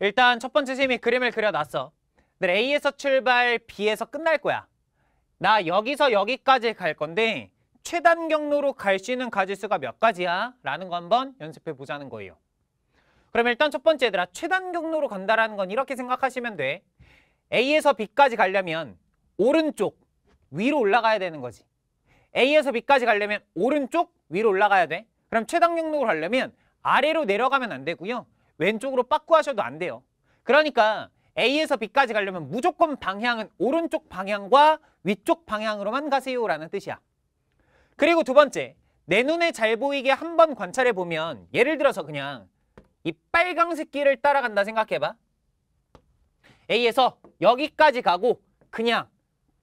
일단 첫 번째 팀이 그림을 그려놨어. 늘 네, A에서 출발, B에서 끝날 거야. 나 여기서 여기까지 갈 건데 최단 경로로 갈 수 있는 가짓수가 몇 가지야? 라는 거 한번 연습해 보자는 거예요. 그럼 일단 첫 번째 얘들아 최단 경로로 간다라는 건 이렇게 생각하시면 돼. A에서 B까지 가려면 오른쪽 위로 올라가야 되는 거지. A에서 B까지 가려면 오른쪽 위로 올라가야 돼. 그럼 최단 경로로 가려면 아래로 내려가면 안 되고요. 왼쪽으로 빠꾸하셔도 안 돼요. 그러니까 A에서 B까지 가려면 무조건 방향은 오른쪽 방향과 위쪽 방향으로만 가세요라는 뜻이야. 그리고 두 번째, 내 눈에 잘 보이게 한 번 관찰해 보면 예를 들어서 그냥 이 빨강색 길을 따라간다 생각해봐. A에서 여기까지 가고 그냥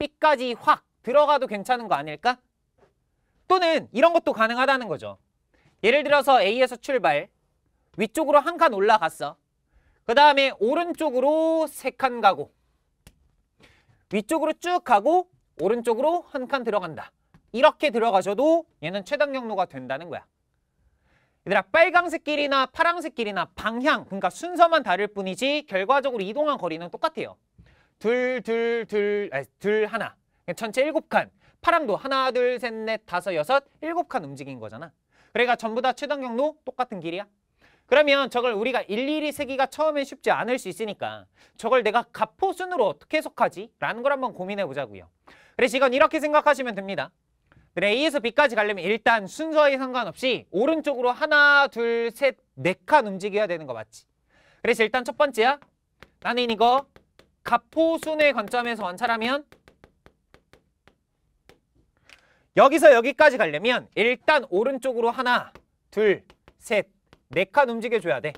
B까지 확 들어가도 괜찮은 거 아닐까? 또는 이런 것도 가능하다는 거죠. 예를 들어서 A에서 출발, 위쪽으로 한 칸 올라갔어. 그 다음에 오른쪽으로 세 칸 가고 위쪽으로 쭉 가고 오른쪽으로 한 칸 들어간다. 이렇게 들어가셔도 얘는 최단 경로가 된다는 거야. 얘들아 빨강색 길이나 파랑색 길이나 방향 그러니까 순서만 다를 뿐이지 결과적으로 이동한 거리는 똑같아요. 둘, 둘, 둘, 아니, 둘, 하나. 전체 일곱 칸. 파랑도 하나, 둘, 셋, 넷, 다섯, 여섯, 일곱 칸 움직인 거잖아. 그러니까 전부 다 최단 경로 똑같은 길이야. 그러면 저걸 우리가 일일이 세기가 처음엔 쉽지 않을 수 있으니까 저걸 내가 갑포순으로 어떻게 해석하지? 라는 걸 한번 고민해 보자고요. 그래서 이건 이렇게 생각하시면 됩니다. 그래, 네, A에서 B까지 가려면 일단 순서에 상관없이 오른쪽으로 하나, 둘, 셋, 네 칸 움직여야 되는 거 맞지? 그래서 일단 첫 번째야. 나는 이거 갑포순의 관점에서 관찰하면 여기서 여기까지 가려면 일단 오른쪽으로 하나, 둘, 셋, 네칸 움직여줘야 돼.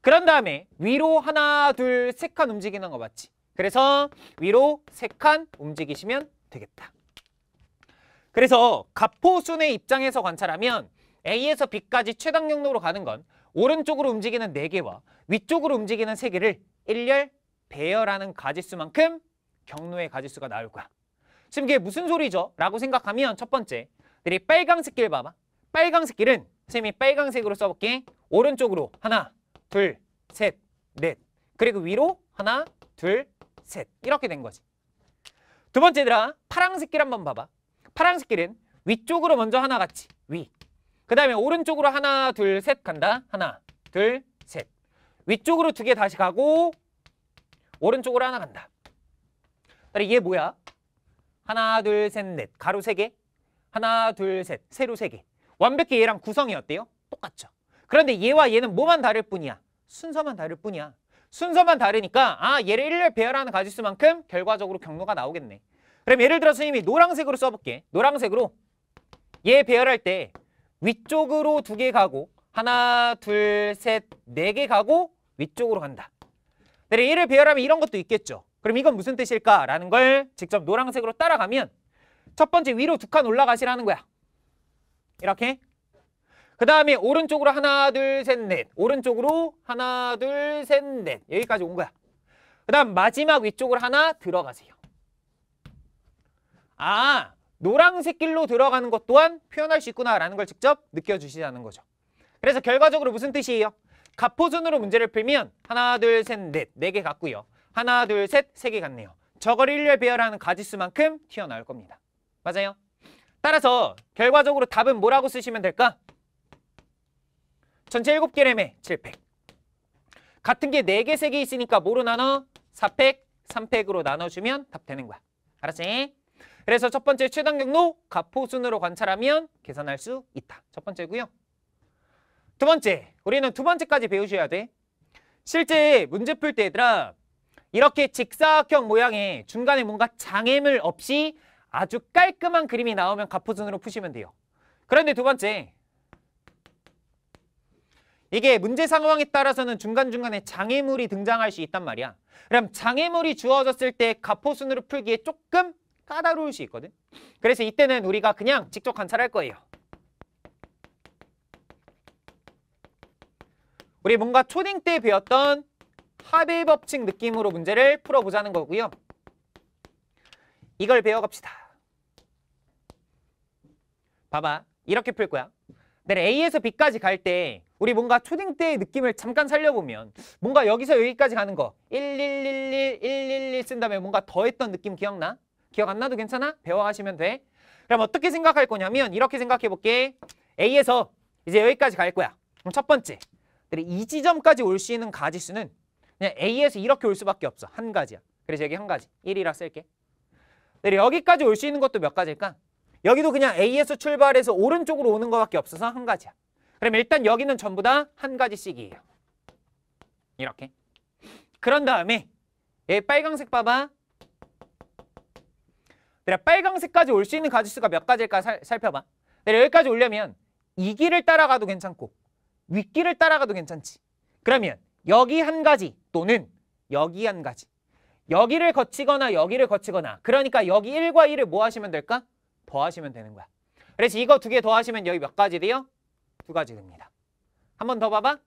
그런 다음에 위로 하나, 둘, 세 칸 움직이는 거 맞지? 그래서 위로 세 칸 움직이시면 되겠다. 그래서 갑포순의 입장에서 관찰하면 A에서 B까지 최단 경로로 가는 건 오른쪽으로 움직이는 4개와 위쪽으로 움직이는 3개를 일렬 배열하는 가짓수만큼 경로의 가짓수가 나올 거야. 지금 이게 무슨 소리죠? 라고 생각하면 첫 번째, 들이 빨강색 길 봐봐. 빨강색 길은 선생님이 빨강색으로 써볼게. 오른쪽으로 하나, 둘, 셋, 넷. 그리고 위로 하나, 둘, 셋. 이렇게 된 거지. 두 번째 얘들아, 파랑색 길 한번 봐봐. 파랑색 길은 위쪽으로 먼저 하나 같이, 위. 그 다음에 오른쪽으로 하나, 둘, 셋 간다. 하나, 둘, 셋. 위쪽으로 두 개 다시 가고 오른쪽으로 하나 간다. 이얘 뭐야? 하나, 둘, 셋, 넷. 가로 세 개. 하나, 둘, 셋. 세로 세 개. 완벽히 얘랑 구성이 어때요? 똑같죠. 그런데 얘와 얘는 뭐만 다를 뿐이야? 순서만 다를 뿐이야. 순서만 다르니까 아 얘를 일렬 배열하는 가짓수만큼 결과적으로 경로가 나오겠네. 그럼 예를 들어 선생님이 노란색으로 써볼게. 노란색으로 얘 배열할 때 위쪽으로 두 개 가고 하나, 둘, 셋, 네 개 가고 위쪽으로 간다. 근데 얘를 배열하면 이런 것도 있겠죠. 그럼 이건 무슨 뜻일까라는 걸 직접 노란색으로 따라가면 첫 번째 위로 두 칸 올라가시라는 거야. 이렇게 그 다음에 오른쪽으로 하나 둘셋넷 오른쪽으로 하나 둘셋넷 여기까지 온 거야 그 다음 마지막 위쪽으로 하나 들어가세요 아 노란색 길로 들어가는 것 또한 표현할 수 있구나라는 걸 직접 느껴주시자는 거죠 그래서 결과적으로 무슨 뜻이에요? 갑포준으로 문제를 풀면 하나 둘셋넷 네 개 같고요 하나 둘셋 세 개 같네요 저걸 일렬 배열하는 가지수만큼 튀어나올 겁니다 맞아요? 따라서 결과적으로 답은 뭐라고 쓰시면 될까? 전체 7개램에 7팩 같은 게 4개, 3개 있으니까 뭐로 나눠? 4팩, 3팩으로 나눠주면 답 되는 거야 알았지? 그래서 첫 번째 최단 경로 가포순으로 관찰하면 계산할 수 있다 첫 번째고요 두 번째 우리는 두 번째까지 배우셔야 돼 실제 문제 풀 때 얘들아 이렇게 직사각형 모양의 중간에 뭔가 장애물 없이 아주 깔끔한 그림이 나오면 가포준으로 푸시면 돼요. 그런데 두 번째 이게 문제 상황에 따라서는 중간중간에 장애물이 등장할 수 있단 말이야. 그럼 장애물이 주어졌을 때 가포순으로 풀기에 조금 까다로울 수 있거든. 그래서 이때는 우리가 그냥 직접 관찰할 거예요. 우리 뭔가 초딩 때 배웠던 합의 법칙 느낌으로 문제를 풀어보자는 거고요. 이걸 배워갑시다. 봐봐. 이렇게 풀 거야. 내가 A에서 B까지 갈 때 우리 뭔가 초딩 때의 느낌을 잠깐 살려보면 뭔가 여기서 여기까지 가는 거 1111, 111 쓴 다음에 뭔가 더했던 느낌 기억나? 기억 안 나도 괜찮아? 배워가시면 돼. 그럼 어떻게 생각할 거냐면 이렇게 생각해볼게. A에서 이제 여기까지 갈 거야. 그럼 첫 번째, 이 지점까지 올 수 있는 가지수는 그냥 A에서 이렇게 올 수밖에 없어. 한 가지야. 그래서 여기 한 가지. 1이라 쓸게. 여기까지 올 수 있는 것도 몇 가지일까? 여기도 그냥 A에서 출발해서 오른쪽으로 오는 것밖에 없어서 한 가지야. 그럼 일단 여기는 전부 다 한 가지씩이에요. 이렇게. 그런 다음에 얘 빨강색 봐봐. 내가 빨강색까지 올 수 있는 가지수가 몇 가지일까 살, 펴봐 내가 여기까지 오려면 이 길을 따라가도 괜찮고 윗길을 따라가도 괜찮지. 그러면 여기 한 가지 또는 여기 한 가지. 여기를 거치거나 여기를 거치거나 그러니까 여기 1과 2를 뭐 하시면 될까? 더하시면 되는 거야. 그래서 이거 두 개 더하시면 여기 몇 가지 돼요? 두 가지 됩니다. 한 번 더 봐봐.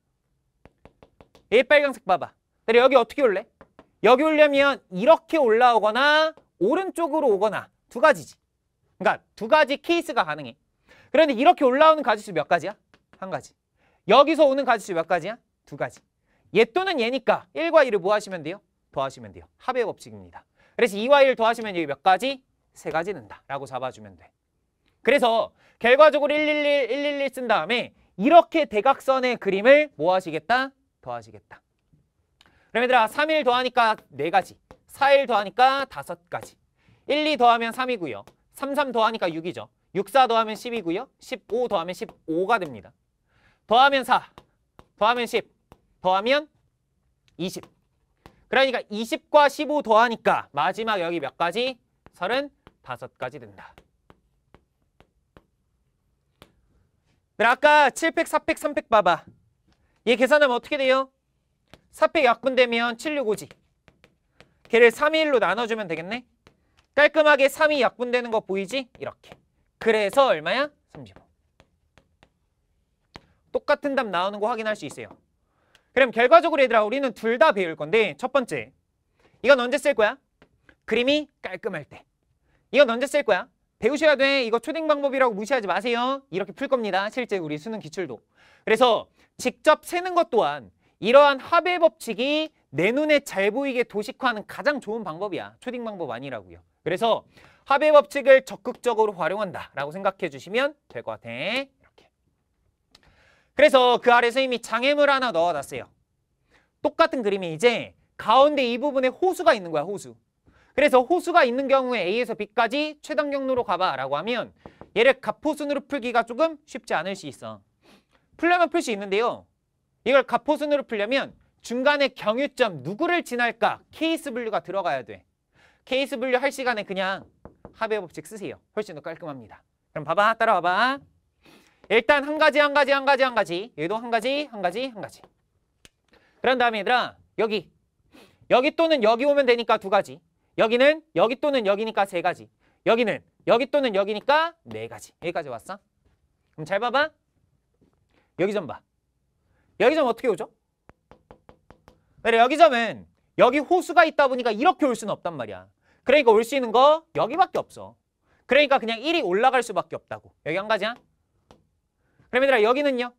이빨간색 봐봐. 근데 여기 어떻게 올래? 여기 올려면 이렇게 올라오거나 오른쪽으로 오거나 두 가지지. 그러니까 두 가지 케이스가 가능해. 그런데 이렇게 올라오는 가지수 몇 가지야? 한 가지. 여기서 오는 가지수 몇 가지야? 두 가지. 얘 또는 얘니까 1과 2를 뭐 하시면 돼요? 더하시면 돼요. 합의 법칙입니다. 그래서 2와 1 더하시면 여기 몇 가지? 세 가지는다 라고 잡아주면 돼. 그래서 결과적으로 111, 111 쓴 다음에 이렇게 대각선의 그림을 뭐 하시겠다? 더하시겠다. 그럼 얘들아 3일 더하니까 4가지, 4일 더하니까 5가지, 1, 2 더하면 3이고요. 3, 3 더하니까 6이죠. 6, 4 더하면 10이고요. 15 더하면 15가 됩니다. 더하면 4, 더하면 10, 더하면 20. 그러니까 20과 15 더하니까 마지막 여기 몇 가지? 30 다섯 가지 된다. 아까 7팩, 4팩, 3팩 봐봐. 얘 계산하면 어떻게 돼요? 4팩 약분되면 7, 6, 5지. 걔를 3, 2, 1로 나눠주면 되겠네. 깔끔하게 3이 약분되는 거 보이지? 이렇게. 그래서 얼마야? 35. 똑같은 답 나오는 거 확인할 수 있어요. 그럼 결과적으로 얘들아 우리는 둘 다 배울 건데 첫 번째 이건 언제 쓸 거야? 그림이 깔끔할 때. 이건 언제 쓸 거야? 배우셔야 돼. 이거 초딩 방법이라고 무시하지 마세요. 이렇게 풀 겁니다. 실제 우리 수능 기출도. 그래서 직접 세는 것 또한 이러한 합의 법칙이 내 눈에 잘 보이게 도식화하는 가장 좋은 방법이야. 초딩 방법 아니라고요. 그래서 합의 법칙을 적극적으로 활용한다라고 생각해 주시면 될 것 같아. 이렇게. 그래서 그 아래 선생님이 장애물 하나 넣어놨어요. 똑같은 그림에 이제 가운데 이 부분에 호수가 있는 거야, 호수. 그래서 호수가 있는 경우에 A에서 B까지 최단 경로로 가봐 라고 하면 얘를 갑호순으로 풀기가 조금 쉽지 않을 수 있어. 풀려면 풀 수 있는데요. 이걸 갑호순으로 풀려면 중간에 경유점 누구를 지날까 케이스 분류가 들어가야 돼. 케이스 분류 할 시간에 그냥 합의 법칙 쓰세요. 훨씬 더 깔끔합니다. 그럼 봐봐, 따라와봐. 일단 한 가지, 한 가지, 한 가지, 한 가지. 얘도 한 가지, 한 가지, 한 가지. 그런 다음에 얘들아, 여기. 여기 또는 여기 오면 되니까 두 가지. 여기는 여기 또는 여기니까 세 가지. 여기는 여기 또는 여기니까 네 가지. 여기까지 왔어? 그럼 잘 봐봐. 여기 점 봐. 여기 점 어떻게 오죠? 그래, 여기 점은 여기 호수가 있다 보니까 이렇게 올 수는 없단 말이야. 그러니까 올 수 있는 거 여기밖에 없어. 그러니까 그냥 1이 올라갈 수밖에 없다고. 여기 한 가지야. 그럼 얘들아 여기는요.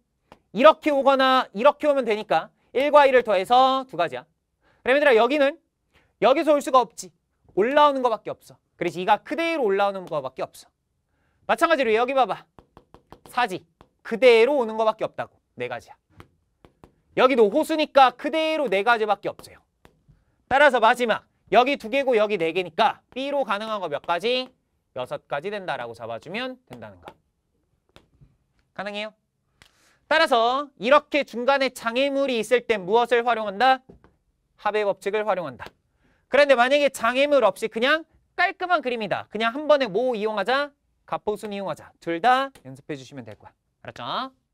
이렇게 오거나 이렇게 오면 되니까 1과 1을 더해서 두 가지야. 그럼 얘들아 여기는 여기서 올 수가 없지. 올라오는 것밖에 없어. 그래서 이가 그대로 올라오는 것밖에 없어. 마찬가지로 여기 봐봐. 사지. 그대로 오는 것밖에 없다고. 네 가지야. 여기도 호수니까 그대로 네 가지밖에 없어요. 따라서 마지막. 여기 두 개고 여기 네 개니까 B로 가능한 거 몇 가지? 여섯 가지 된다라고 잡아주면 된다는 거. 가능해요? 따라서 이렇게 중간에 장애물이 있을 땐 무엇을 활용한다? 합의 법칙을 활용한다. 그런데 만약에 장애물 없이 그냥 깔끔한 그림이다. 그냥 한 번에 뭐 이용하자? 갑보순 이용하자. 둘 다 연습해 주시면 될 거야. 알았죠?